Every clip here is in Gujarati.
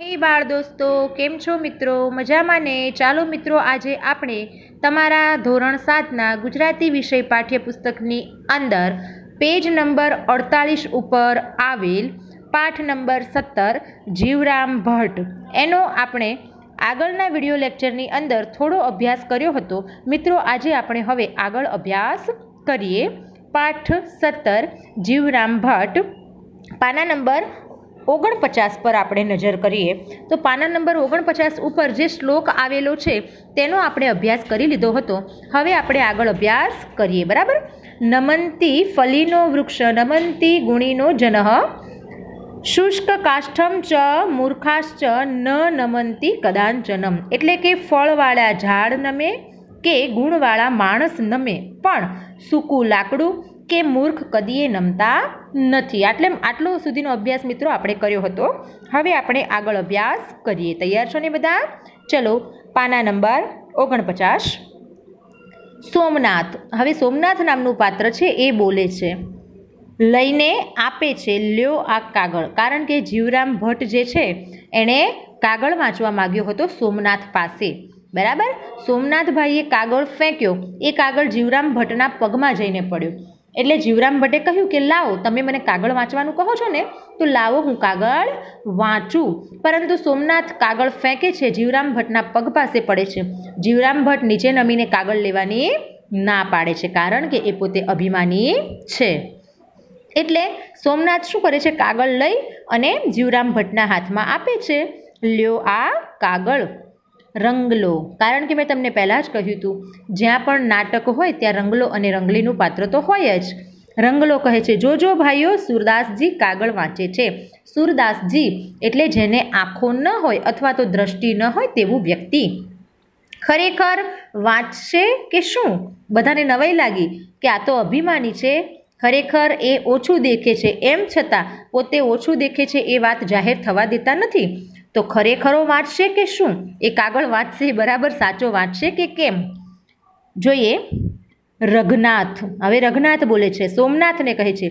હે બાળ દોસ્તો કેમ છો મિત્રો મજામાં ને ચાલો મિત્રો આજે આપણે તમારા ધોરણ સાતના ગુજરાતી વિષય પાઠ્યપુસ્તકની અંદર પેજ નંબર અડતાળીસ ઉપર આવેલ પાઠ નંબર સત્તર જીવરામ ભટ્ટ એનો આપણે આગળના વિડીયો લેક્ચરની અંદર થોડો અભ્યાસ કર્યો હતો મિત્રો આજે આપણે હવે આગળ અભ્યાસ કરીએ પાઠ સત્તર જીવરામ ભટ્ટ પાના નંબર ઓગણપચાસ પર આપણે નજર કરીએ તો પાના નંબર ઓગણપચાસ ઉપર જે શ્લોક આવેલો છે તેનો આપણે અભ્યાસ કરી લીધો હતો હવે આપણે આગળ અભ્યાસ કરીએ બરાબર નમંતી ફલીનો વૃક્ષ નમંતી ગુણીનો જનઃ શુષ્ક કાષ્ઠમ ચ મૂર્ખાશ્ચ ન નમંતી કદાંચનમ એટલે કે ફળવાળા ઝાડ નમે કે ગુણવાળા માણસ નમે પણ સૂકું લાકડું કે મૂર્ખ કદીએ નમતા નથી આટલે આટલો સુધીનો અભ્યાસ મિત્રો આપણે કર્યો હતો હવે આપણે આગળ અભ્યાસ કરીએ તૈયાર છો ને બધા ચલો પાના નંબર ઓગણપચાસ સોમનાથ હવે સોમનાથ નામનું પાત્ર છે એ બોલે છે લઈને આપે છે લ્યો આ કાગળ કારણ કે જીવરામ ભટ્ટ જે છે એણે કાગળ વાંચવા માગ્યો હતો સોમનાથ પાસે બરાબર સોમનાથભાઈએ કાગળ ફેંક્યો એ કાગળ જીવરામ ભટ્ટના પગમાં જઈને પડ્યો એટલે જીવરામ ભટ્ટે કહ્યું કે લાવો તમે મને કાગળ વાંચવાનું કહો છો ને તો લાવો હું કાગળ વાંચું પરંતુ સોમનાથ કાગળ ફેંકે છે જીવરામ ભટ્ટના પગ પાસે પડે છે જીવરામ ભટ્ટ નીચે નમીને કાગળ લેવાની ના પાડે છે કારણ કે એ પોતે અભિમાની છે એટલે સોમનાથ શું કરે છે કાગળ લઈ અને જીવરામ ભટ્ટના હાથમાં આપે છે લ્યો આ કાગળ રંગલો કારણ કે મેં તમને પહેલાં જ કહ્યું હતું જ્યાં પણ નાટક હોય ત્યાં રંગલો અને રંગલીનું પાત્ર તો હોય જ રંગલો કહે છે જોજો ભાઈઓ સુરદાસજી કાગળ વાંચે છે સુરદાસજી એટલે જેને આંખો ન હોય અથવા તો દ્રષ્ટિ ન હોય તેવું વ્યક્તિ ખરેખર વાંચશે કે શું બધાને નવાઈ લાગી કે આ તો અભિમાની છે ખરેખર એ ઓછું દેખે છે એમ છતાં પોતે ઓછું દેખે છે એ વાત જાહેર થવા દેતા નથી તો ખરેખરો વાંચશે કે શું એ કાગળ વાંચશે બરાબર સાચો વાંચશે કે કેમ જોઈએ રઘનાથ હવે રઘનાથ બોલે છે સોમનાથને કહે છે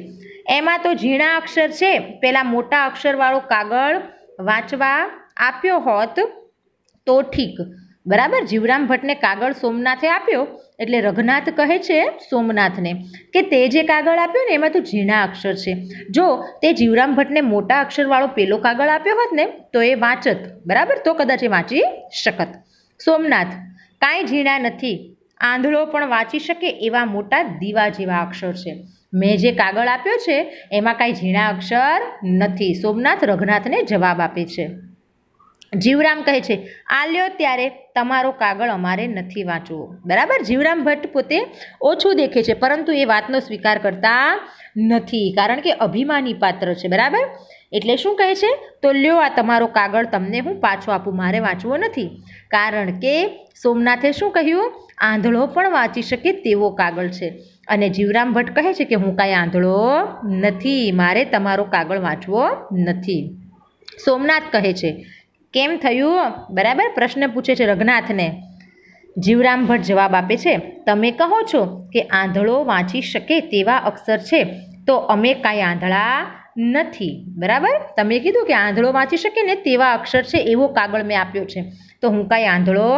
એમાં તો ઝીણા અક્ષર છે પહેલાં મોટા અક્ષરવાળો કાગળ વાંચવા આપ્યો હોત તો ઠીક બરાબર જીવરામ ભટ્ટને કાગળ સોમનાથે આપ્યો એટલે રઘનાથ કહે છે સોમનાથને કે તે જે કાગળ આપ્યો ને એમાં તો ઝીણા અક્ષર છે જો તે જીવરામ ભટ્ટને મોટા અક્ષરવાળો પેલો કાગળ આપ્યો હોત ને તો એ વાંચત બરાબર તો કદાચ એ વાંચી શકત સોમનાથ કાંઈ ઝીણા નથી આંધળો પણ વાંચી શકે એવા મોટા દીવા જેવા અક્ષર છે મેં જે કાગળ આપ્યો છે એમાં કાંઈ ઝીણા અક્ષર નથી સોમનાથ રઘનાથને જવાબ આપે છે જીવરામ કહે છે આલ્યો ત્યારે તમારો કાગળ અમારે નથી વાંચવો બરાબર જીવરામ ભટ્ટ પોતે ઓછું દેખે છે પરંતુ એ વાતનો સ્વીકાર કરતા નથી કારણ કે અભિમાની પાત્ર છે બરાબર એટલે શું કહે છે તો લ્યો આ તમારો કાગળ તમને હું પાછો આપું મારે વાંચવો નથી કારણ કે સોમનાથે શું કહ્યું આંધળો પણ વાંચી શકે તેવો કાગળ છે અને જીવરામ ભટ્ટ કહે છે કે હું કાંઈ આંધળો નથી મારે તમારો કાગળ વાંચવો નથી સોમનાથ કહે છે કેમ થયું બરાબર પ્રશ્ન પૂછે છે રઘનાથને જીવરામ ભટ્ટ જવાબ આપે છે તમે કહો છો કે આંધળો વાંચી શકે તેવા અક્ષર છે તો અમે કાંઈ આંધળા નથી બરાબર તમે કીધું કે આંધળો વાંચી શકે ને તેવા અક્ષર છે એવો કાગળ મેં આપ્યો છે તો હું કાંઈ આંધળો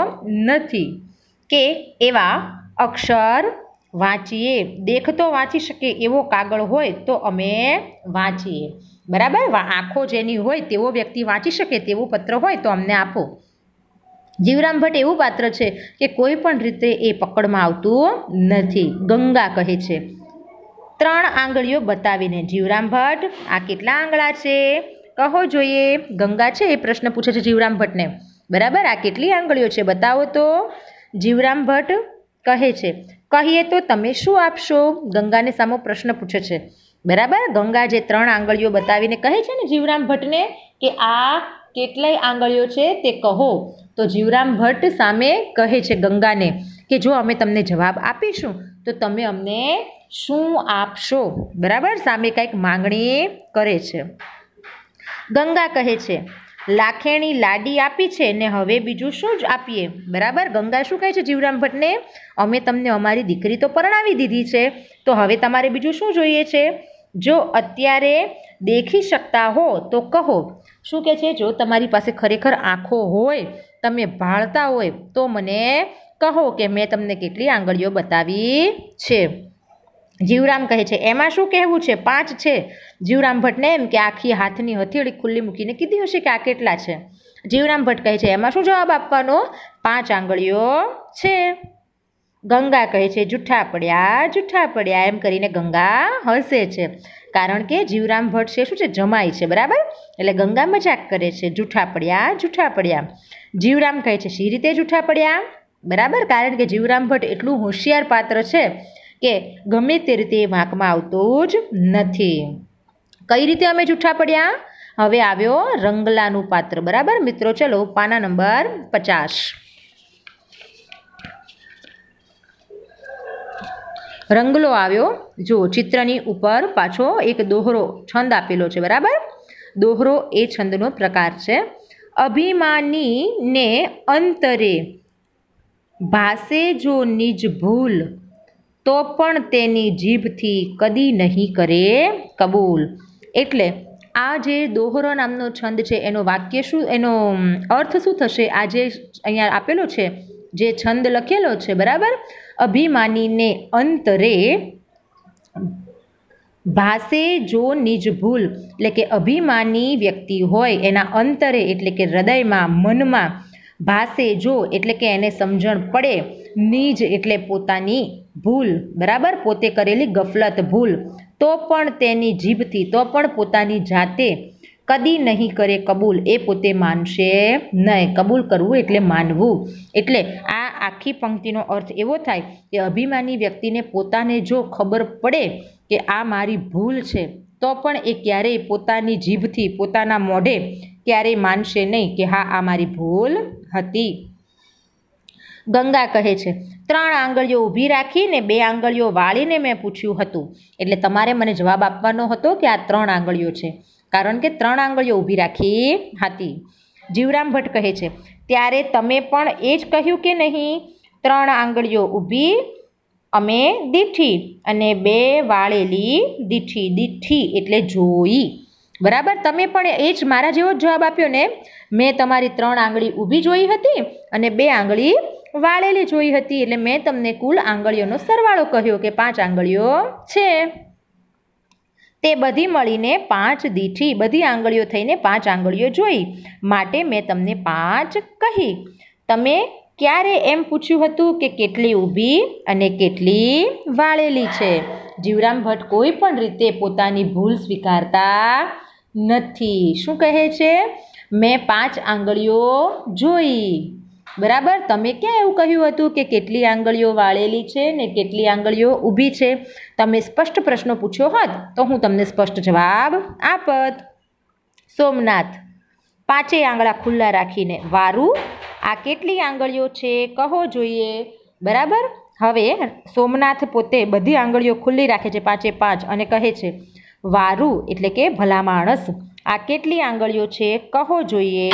નથી કે એવા અક્ષર વાંચીએ દેખતો વાંચી શકે એવો કાગળ હોય તો અમે વાંચીએ બરાબર આંખો જેની હોય તેવો વ્યક્તિ વાંચી શકે તેવો પત્ર હોય તો અમને આપો જીવરામ ભટ્ટ એવું પાત્ર છે કે કોઈ પણ રીતે એ પકડમાં આવતું નથી ગંગા કહે છે ત્રણ આંગળીઓ બતાવીને જીવરામ ભટ્ટ આ કેટલા આંગળા છે કહો જોઈએ ગંગા છે એ પ્રશ્ન પૂછે છે જીવરામ ભટ્ટને બરાબર આ કેટલી આંગળીઓ છે બતાવો તો જીવરામ ભટ્ટ કહે છે કહીએ તો તમે શું આપશો ગંગાને સામો પ્રશ્ન પૂછે છે બરાબર ગંગા જે ત્રણ આંગળીઓ બતાવીને કહે છે ને જીવરામ ભટ્ટને કે આ કેટલાય આંગળીઓ છે તે કહો તો જીવરામ ભટ્ટ સામે કહે છે ગંગાને કે જો અમે તમને જવાબ આપીશું તો તમે અમને શું આપશો બરાબર સામે કંઈક માંગણી કરે છે ગંગા કહે છે લાખેણી લાડી આપી છે ને હવે બીજું શું જ આપીએ બરાબર ગંગા શું કહે છે જીવરામ ભટ્ટને અમે તમને અમારી દીકરી તો પરણાવી દીધી છે તો હવે તમારે બીજું શું જોઈએ છે જો અત્યારે દેખી શકતા હો તો કહો શું કહે છે જો તમારી પાસે ખરેખર આંખો હોય તમે ભાળતા હોય તો મને કહો કે મેં તમને કેટલી આંગળીઓ બતાવી છે જીવરામ કહે છે એમાં શું કહેવું છે પાંચ છે જીવરામ ભટ્ટને એમ કે આખી હાથની હથેળી ખુલ્લી મૂકીને કીધી હશે કે આ કેટલા છે જીવરામ ભટ્ટ કહે છે એમાં શું જવાબ આપવાનો પાંચ આંગળીઓ છે ગંગા કહે છે જૂઠા પડ્યા જૂઠા પડ્યા એમ કરીને ગંગા હસે છે કારણ કે જીવરામ ભટ્ટ છે શું છે જમાય છે બરાબર એટલે ગંગા મજાક કરે છે જૂઠા પડ્યા જૂઠા પડ્યા જીવરામ કહે છે શી રીતે જૂઠા પડ્યા બરાબર કારણ કે જીવરામ ભટ્ટ એટલું હોશિયાર પાત્ર છે કે ગમે તે રીતે વાંકમાં આવતો જ નથી કઈ રીતે અમે જૂઠા પડ્યા હવે આવ્યો રંગલાનું પાત્ર બરાબર મિત્રો ચલો પાના નંબર પચાસ રંગલો આવ્યો જો ચિત્રની ઉપર પાછો એક દોહરો છંદ આપેલો છે બરાબર દોહરો એ છંદનો પ્રકાર છે અભિમાનીને અંતરે ભાષે જો નિજ ભૂલ તો પણ તેની જીભથી કદી નહીં કરે કબૂલ એટલે આ જે દોહરો નામનો છંદ છે એનો વાક્ય શું એનો અર્થ શું થશે આ જે અહીંયા આપેલો છે જે છંદ લખેલો છે બરાબર અભિમાનીને અંતરે ભાષે જો નિજ ભૂલ એટલે કે અભિમાની વ્યક્તિ હોય એના અંતરે એટલે કે હૃદયમાં મનમાં ભાષે જો એટલે કે એને સમજણ પડે નિજ એટલે પોતાની ભૂલ બરાબર પોતે કરેલી ગફલત ભૂલ તો પણ તેની જીભથી તો પણ પોતાની જાતે કદી નહીં કરે કબૂલ એ પોતે માનશે નહીં કબૂલ કરવું એટલે માનવું એટલે આ આખી પંક્તિનો અર્થ એવો થાય કે અભિમાની વ્યક્તિને પોતાને જો ખબર પડે કે આ મારી ભૂલ છે તો પણ એ ક્યારેય પોતાની જીભથી પોતાના મોઢે ક્યારેય માનશે નહીં કે હા આ મારી ભૂલ હતી ગંગા કહે છે ત્રણ આંગળીઓ ઊભી રાખીને બે આંગળીઓ વાળીને મેં પૂછ્યું હતું એટલે તમારે મને જવાબ આપવાનો હતો કે આ ત્રણ આંગળીઓ છે કારણ કે ત્રણ આંગળીઓ ઊભી રાખી હતી જીવરામ ભટ્ટ કહે છે ત્યારે તમે પણ એ જ કહ્યું કે નહીં ત્રણ આંગળીઓ ઊભી અમે દીઠી અને બે વાળેલી દીઠી દીઠી એટલે જોઈ બરાબર તમે પણ એ જ મારા જેવો જ જવાબ આપ્યો ને મેં તમારી ત્રણ આંગળી ઊભી જોઈ હતી અને બે આંગળી વાળેલી જોઈ હતી એટલે મેં તમને કુલ આંગળીઓનો સરવાળો કહ્યો કે પાંચ આંગળીઓ છે તે બધી મળીને પાંચ દીઠી બધી આંગળીઓ થઈને પાંચ આંગળીઓ જોઈ માટે મેં તમને પાંચ કહી તમે ક્યારે એમ પૂછ્યું હતું કે કેટલી ઊભી અને કેટલી વાળેલી છે જીવરામ ભટ્ટ કોઈ પણ રીતે પોતાની ભૂલ સ્વીકારતા નથી શું કહે છે મેં પાંચ આંગળીઓ જોઈ બરાબર તમે ક્યાં એવું કહ્યું હતું કે કેટલી આંગળીઓ વાળેલી છે ને કેટલી આંગળીઓ ઊભી છે તમે સ્પષ્ટ પ્રશ્નો પૂછ્યો હોત તો હું તમને સ્પષ્ટ જવાબ આપત સોમનાથ પાંચેય આંગળા ખુલ્લા રાખીને વારું આ કેટલી આંગળીઓ છે કહો જોઈએ બરાબર હવે સોમનાથ પોતે બધી આંગળીઓ ખુલ્લી રાખે છે પાંચે પાંચ અને કહે છે વારું એટલે કે ભલા માણસ આ કેટલી આંગળીઓ છે કહો જોઈએ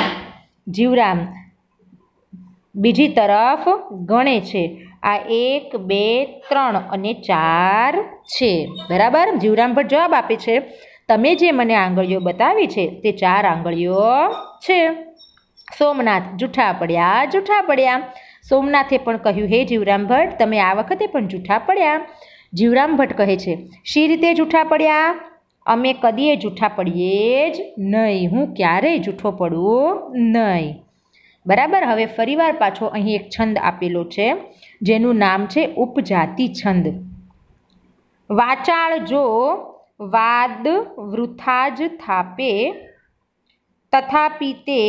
જીવરામ બીજી તરફ ગણે છે આ એક બે ત્રણ અને ચાર છે બરાબર જીવરામ ભટ્ટ જવાબ આપે છે તમે જે મને આંગળીઓ બતાવી છે તે ચાર આંગળીઓ છે સોમનાથ જૂઠા પડ્યા જૂઠા પડ્યા સોમનાથે પણ કહ્યું હે જીવરામ ભટ્ટ તમે આ વખતે પણ જૂઠા પડ્યા જીવરામ ભટ્ટ કહે છે શી રીતે જૂઠા પડ્યા અમે કદીએ જૂઠા પડીએ જ નહીં હું ક્યારેય જૂઠો પડું નહીં બરાબર હવે ફરીવાર પાછો અહીં એક છંદ આપેલો છે જેનું નામ છે ઉપજાતિ છંદ વાચાળ જો વાદ વૃથા જ થાપે તથાપી તે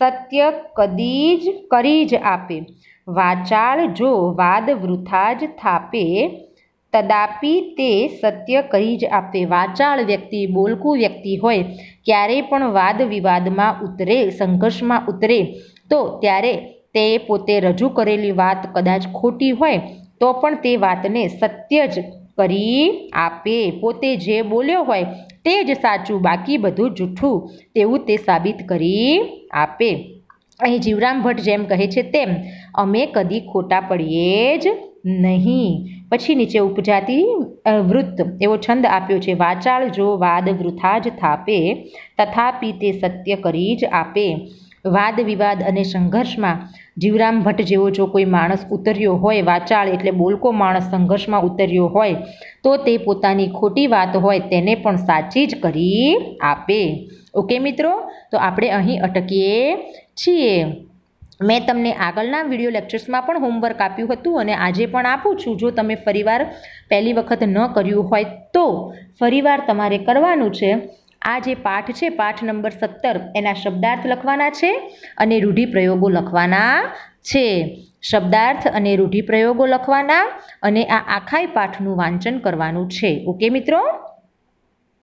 સત્ય કદી જ કરી જ આપે વાચાળ જો વાદ વૃથા જ થાપે તદાપી તે સત્ય કરી જ આપે વાચાળ વ્યક્તિ બોલકું વ્યક્તિ હોય ક્યારેય પણ વાદ વિવાદમાં ઉતરે સંઘર્ષમાં ઉતરે તો ત્યારે તે પોતે રજૂ કરેલી વાત કદાચ ખોટી હોય તો પણ તે વાતને સત્ય જ કરી આપે પોતે જે બોલ્યો હોય તે જ સાચું બાકી બધું જૂઠું તેવું તે સાબિત કરી આપે અહીં જીવરામ ભટ્ટ જેમ કહે છે તેમ અમે કદી ખોટા પડીએ જ નહીં પછી નીચે ઉપજાતિ વૃત્ત એવો છંદ આપ્યો છે વાચાળ જો વાદ વૃથા જ થાપે તથાપી તે સત્ય કરી જ આપે વાદ વિવાદ અને સંઘર્ષમાં જીવરામ ભટ્ટ જેવો જો કોઈ માણસ ઉતર્યો હોય વાચાળ એટલે બોલકો માણસ સંઘર્ષમાં ઉતર્યો હોય તો તે પોતાની ખોટી વાત હોય તેને પણ સાચી જ કરી આપે ઓકે મિત્રો તો આપણે અહીં અટકીએ છીએ મેં તમને આગળના વિડીયો લેક્ચર્સમાં પણ હોમવર્ક આપ્યું હતું અને આજે પણ આપું છું જો તમે ફરીવાર પહેલી વખત ન કર્યું હોય તો ફરીવાર તમારે કરવાનું છે આ જે પાઠ છે પાઠ નંબર સત્તર એના શબ્દાર્થ લખવાના છે અને રૂઢિપ્રયોગો લખવાના છે શબ્દાર્થ અને રૂઢિપ્રયોગો લખવાના અને આ આખાય પાઠનું વાંચન કરવાનું છે ઓકે મિત્રો